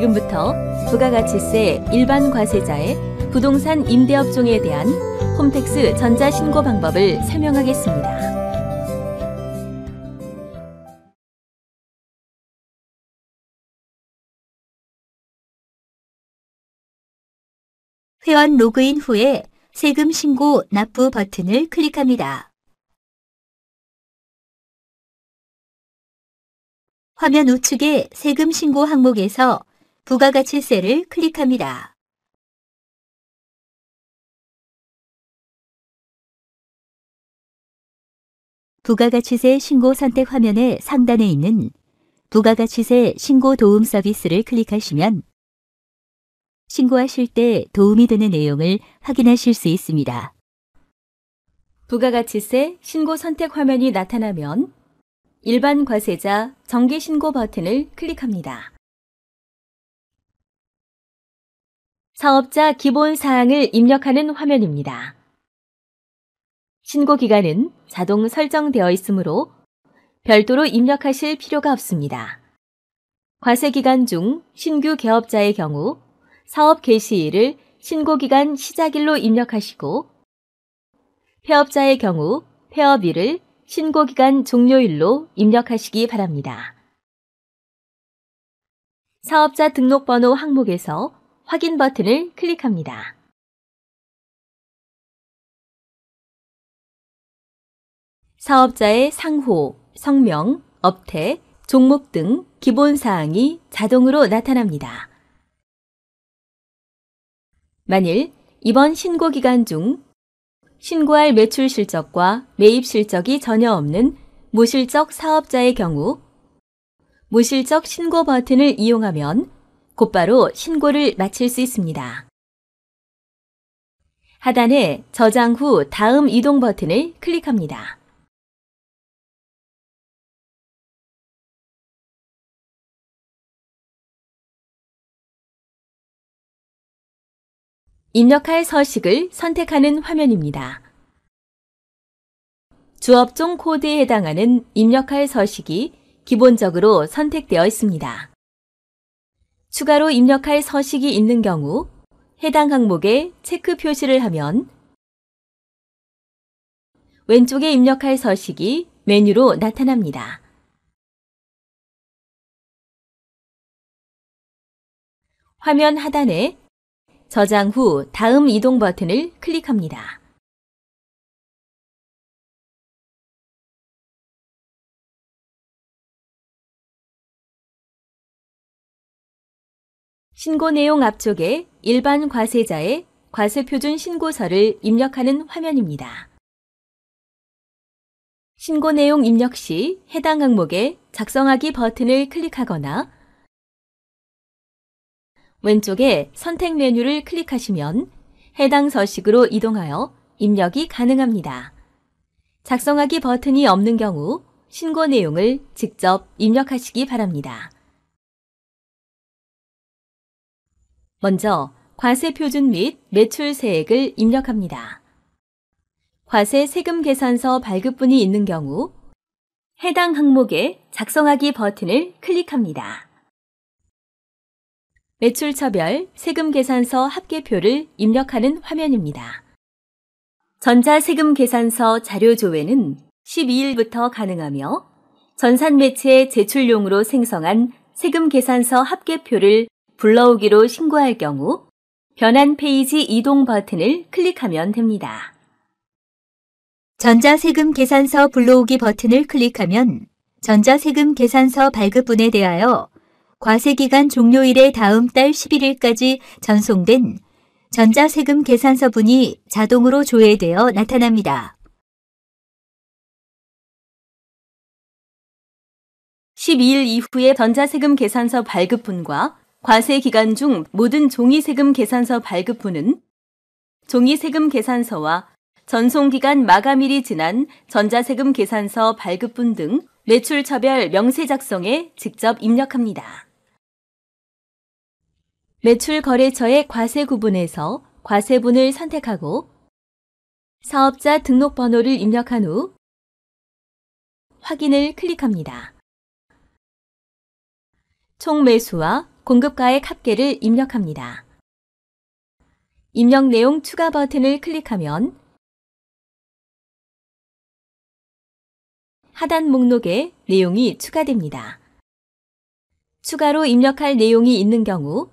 지금부터 부가가치세 일반 과세자의 부동산 임대업종에 대한 홈택스 전자신고 방법을 설명하겠습니다. 회원 로그인 후에 세금 신고 납부 버튼을 클릭합니다. 화면 우측의 세금 신고 항목에서 부가가치세를 클릭합니다. 부가가치세 신고 선택 화면의 상단에 있는 부가가치세 신고 도움 서비스를 클릭하시면 신고하실 때 도움이 되는 내용을 확인하실 수 있습니다. 부가가치세 신고 선택 화면이 나타나면 일반 과세자 정기 신고 버튼을 클릭합니다. 사업자 기본 사항을 입력하는 화면입니다. 신고 기간은 자동 설정되어 있으므로 별도로 입력하실 필요가 없습니다. 과세 기간 중 신규 개업자의 경우 사업 개시일을 신고 기간 시작일로 입력하시고 폐업자의 경우 폐업일을 신고 기간 종료일로 입력하시기 바랍니다. 사업자 등록번호 항목에서 확인 버튼을 클릭합니다. 사업자의 상호, 성명, 업태, 종목 등 기본 사항이 자동으로 나타납니다. 만일 이번 신고 기간 중 신고할 매출 실적과 매입 실적이 전혀 없는 무실적 사업자의 경우 무실적 신고 버튼을 이용하면 곧바로 신고를 마칠 수 있습니다. 하단에 저장 후 다음 이동 버튼을 클릭합니다. 입력할 서식을 선택하는 화면입니다. 주업종 코드에 해당하는 입력할 서식이 기본적으로 선택되어 있습니다. 추가로 입력할 서식이 있는 경우 해당 항목에 체크 표시를 하면 왼쪽에 입력할 서식이 메뉴로 나타납니다. 화면 하단에 저장 후 다음 이동 버튼을 클릭합니다. 신고 내용 앞쪽에 일반 과세자의 과세표준 신고서를 입력하는 화면입니다. 신고 내용 입력 시 해당 항목에 작성하기 버튼을 클릭하거나 왼쪽에 선택 메뉴를 클릭하시면 해당 서식으로 이동하여 입력이 가능합니다. 작성하기 버튼이 없는 경우 신고 내용을 직접 입력하시기 바랍니다. 먼저 과세 표준 및 매출 세액을 입력합니다. 과세 세금 계산서 발급분이 있는 경우 해당 항목에 작성하기 버튼을 클릭합니다. 매출처별 세금 계산서 합계표를 입력하는 화면입니다. 전자세금 계산서 자료 조회는 12일부터 가능하며 전산 매체 제출용으로 생성한 세금 계산서 합계표를 불러오기로 신고할 경우 변환 페이지 이동 버튼을 클릭하면 됩니다. 전자세금 계산서 불러오기 버튼을 클릭하면 전자세금 계산서 발급분에 대하여 과세기간 종료일의 다음 달 11일까지 전송된 전자세금 계산서분이 자동으로 조회되어 나타납니다. 12일 이후에 전자세금 계산서 발급분과 과세 기간 중 모든 종이 세금 계산서 발급부는 종이 세금 계산서와 전송 기간 마감일이 지난 전자세금 계산서 발급분 등 매출 차별 명세 작성에 직접 입력합니다. 매출 거래처의 과세 구분에서 과세분을 선택하고 사업자 등록 번호를 입력한 후 확인을 클릭합니다. 총 매수와 공급가액 합계를 입력합니다. 입력 내용 추가 버튼을 클릭하면 하단 목록에 내용이 추가됩니다. 추가로 입력할 내용이 있는 경우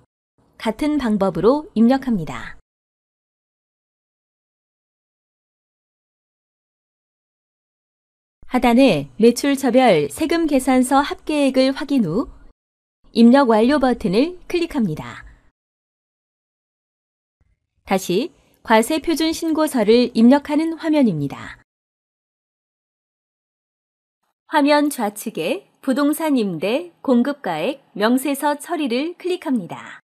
같은 방법으로 입력합니다. 하단에 매출 저별 세금 계산서 합계액을 확인 후 입력 완료 버튼을 클릭합니다. 다시 과세 표준 신고서를 입력하는 화면입니다. 화면 좌측에 부동산 임대, 공급가액, 명세서 처리를 클릭합니다.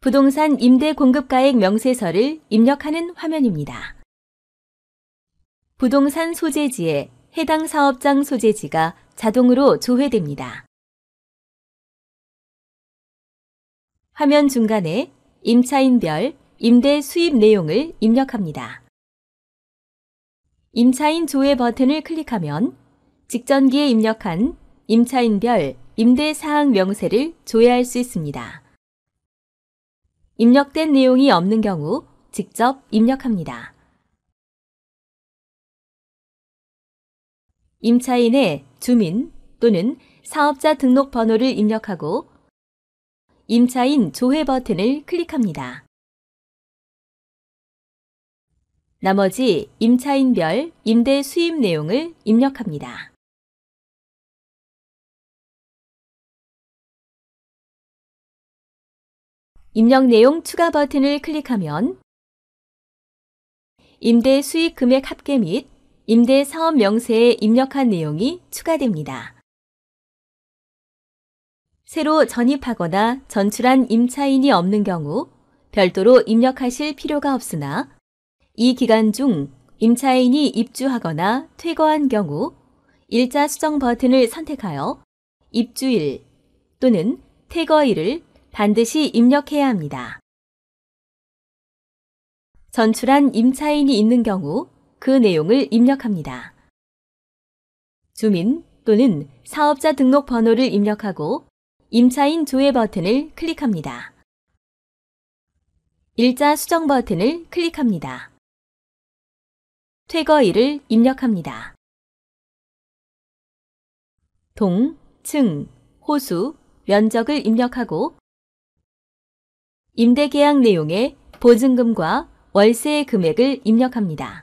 부동산 임대 공급가액 명세서를 입력하는 화면입니다. 부동산 소재지에 해당 사업장 소재지가 자동으로 조회됩니다. 화면 중간에 임차인별 임대 수입 내용을 입력합니다. 임차인 조회 버튼을 클릭하면 직전기에 입력한 임차인별 임대 사항 명세를 조회할 수 있습니다. 입력된 내용이 없는 경우 직접 입력합니다. 임차인의 주민 또는 사업자 등록 번호를 입력하고 임차인 조회 버튼을 클릭합니다. 나머지 임차인별 임대 수입 내용을 입력합니다. 입력 내용 추가 버튼을 클릭하면 임대 수익 금액 합계 및 임대 사업 명세에 입력한 내용이 추가됩니다. 새로 전입하거나 전출한 임차인이 없는 경우 별도로 입력하실 필요가 없으나 이 기간 중 임차인이 입주하거나 퇴거한 경우 일자 수정 버튼을 선택하여 입주일 또는 퇴거일을 반드시 입력해야 합니다. 전출한 임차인이 있는 경우 그 내용을 입력합니다. 주민 또는 사업자 등록 번호를 입력하고 임차인 조회 버튼을 클릭합니다. 일자 수정 버튼을 클릭합니다. 퇴거일을 입력합니다. 동, 층, 호수, 면적을 입력하고 임대계약 내용에 보증금과 월세의 금액을 입력합니다.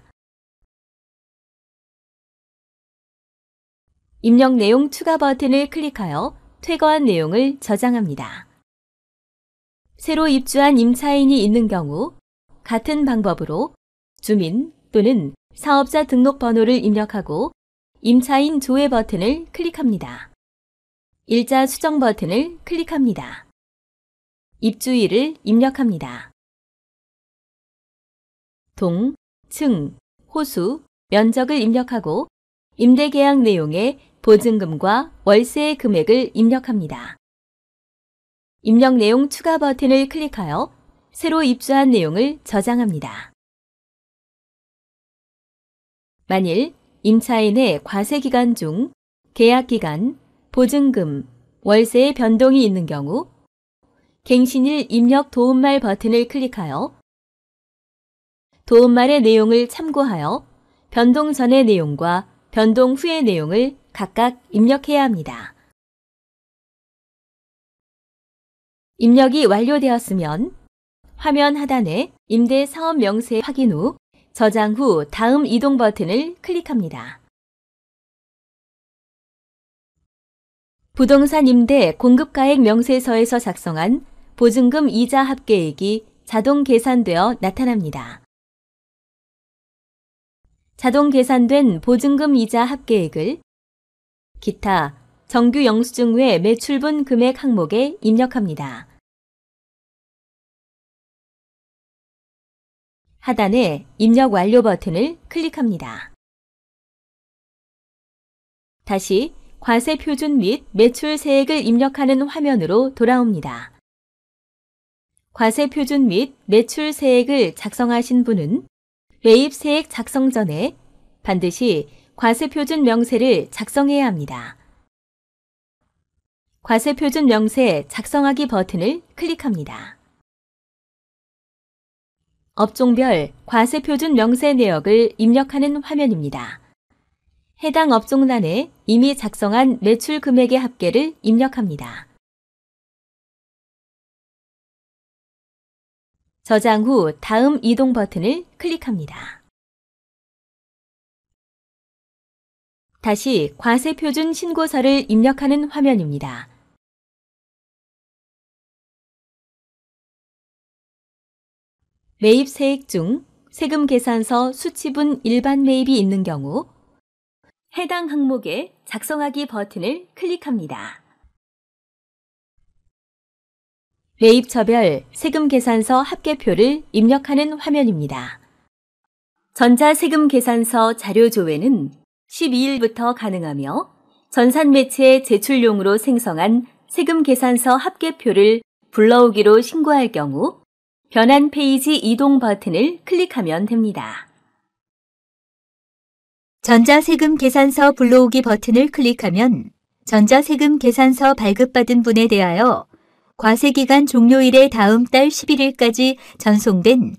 입력 내용 추가 버튼을 클릭하여 퇴거한 내용을 저장합니다. 새로 입주한 임차인이 있는 경우 같은 방법으로 주민 또는 사업자 등록 번호를 입력하고 임차인 조회 버튼을 클릭합니다. 일자 수정 버튼을 클릭합니다. 입주일을 입력합니다. 동, 층, 호수, 면적을 입력하고 임대계약 내용에 보증금과 월세 의 금액을 입력합니다. 입력 내용 추가 버튼을 클릭하여 새로 입주한 내용을 저장합니다. 만일 임차인의 과세기간 중 계약기간, 보증금, 월세의 변동이 있는 경우 갱신일 입력 도움말 버튼을 클릭하여 도움말의 내용을 참고하여 변동 전의 내용과 변동 후의 내용을 각각 입력해야 합니다. 입력이 완료되었으면 화면 하단에 임대 사업 명세 확인 후 저장 후 다음 이동 버튼을 클릭합니다. 부동산 임대 공급가액 명세서에서 작성한 보증금 이자 합계액이 자동 계산되어 나타납니다. 자동 계산된 보증금 이자 합계액을 기타 정규 영수증 외 매출분 금액 항목에 입력합니다. 하단에 입력 완료 버튼을 클릭합니다. 다시 과세 표준 및 매출 세액을 입력하는 화면으로 돌아옵니다. 과세 표준 및 매출 세액을 작성하신 분은 매입 세액 작성 전에 반드시 과세표준 명세를 작성해야 합니다. 과세표준 명세 작성하기 버튼을 클릭합니다. 업종별 과세표준 명세 내역을 입력하는 화면입니다. 해당 업종란에 이미 작성한 매출 금액의 합계를 입력합니다. 저장 후 다음 이동 버튼을 클릭합니다. 다시 과세표준 신고서를 입력하는 화면입니다. 매입 세액 중 세금 계산서 수치분 일반 매입이 있는 경우 해당 항목에 작성하기 버튼을 클릭합니다. 매입처별 세금계산서 합계표를 입력하는 화면입니다. 전자세금계산서 자료 조회는 12일부터 가능하며 전산매체 의 제출용으로 생성한 세금계산서 합계표를 불러오기로 신고할 경우 변환 페이지 이동 버튼을 클릭하면 됩니다. 전자세금 계산서 불러오기 버튼을 클릭하면 전자세금 계산서 발급받은 분에 대하여 과세기간 종료일의 다음 달 11일까지 전송된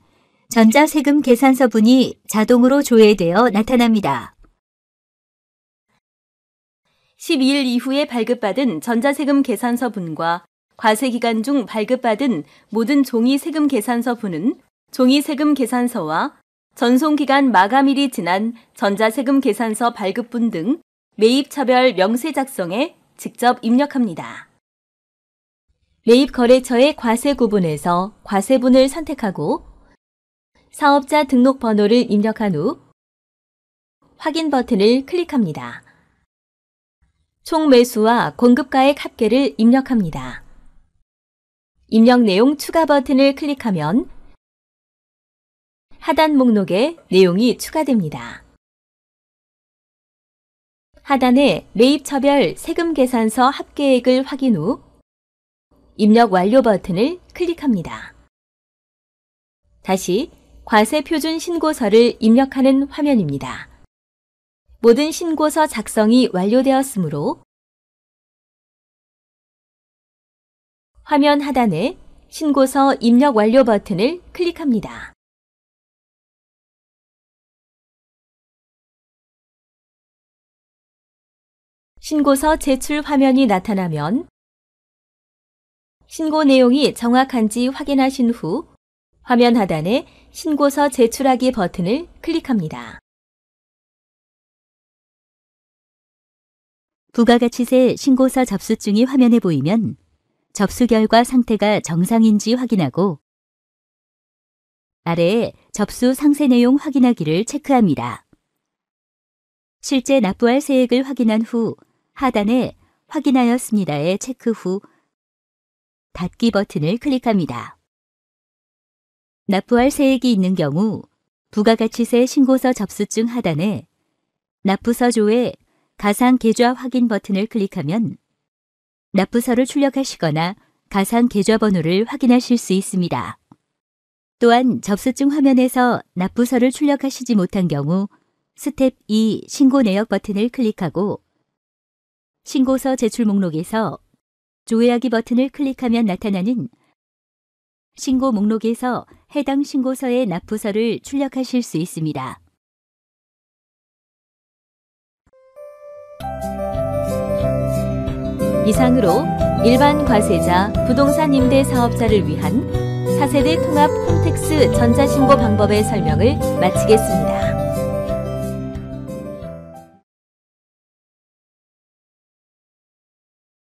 전자세금 계산서분이 자동으로 조회되어 나타납니다. 12일 이후에 발급받은 전자세금 계산서분과 과세기간 중 발급받은 모든 종이 세금 계산서분은 종이 세금 계산서와 전송기간 마감일이 지난 전자세금 계산서 발급분 등 매입차별 명세 작성에 직접 입력합니다. 매입 거래처의 과세 구분에서 과세분을 선택하고 사업자 등록 번호를 입력한 후 확인 버튼을 클릭합니다. 총 매수와 공급가액 합계를 입력합니다. 입력 내용 추가 버튼을 클릭하면 하단 목록에 내용이 추가됩니다. 하단에 매입처별 세금 계산서 합계액을 확인 후 입력 완료 버튼을 클릭합니다. 다시 과세 표준 신고서를 입력하는 화면입니다. 모든 신고서 작성이 완료되었으므로 화면 하단에 신고서 입력 완료 버튼을 클릭합니다. 신고서 제출 화면이 나타나면 신고 내용이 정확한지 확인하신 후 화면 하단에 신고서 제출하기 버튼을 클릭합니다. 부가가치세 신고서 접수증이 화면에 보이면 접수 결과 상태가 정상인지 확인하고 아래에 접수 상세 내용 확인하기를 체크합니다. 실제 납부할 세액을 확인한 후 하단에 확인하였습니다의 체크 후 닫기 버튼을 클릭합니다. 납부할 세액이 있는 경우 부가가치세 신고서 접수증 하단에 납부서조에 가상계좌 확인 버튼을 클릭하면 납부서를 출력하시거나 가상계좌번호를 확인하실 수 있습니다. 또한 접수증 화면에서 납부서를 출력하시지 못한 경우 스텝 2 신고 내역 버튼을 클릭하고 신고서 제출 목록에서 조회하기 버튼을 클릭하면 나타나는 신고 목록에서 해당 신고서의 납부서를 출력하실 수 있습니다. 이상으로 일반 과세자, 부동산 임대 사업자를 위한 4세대 통합 홈택스 전자신고 방법의 설명을 마치겠습니다.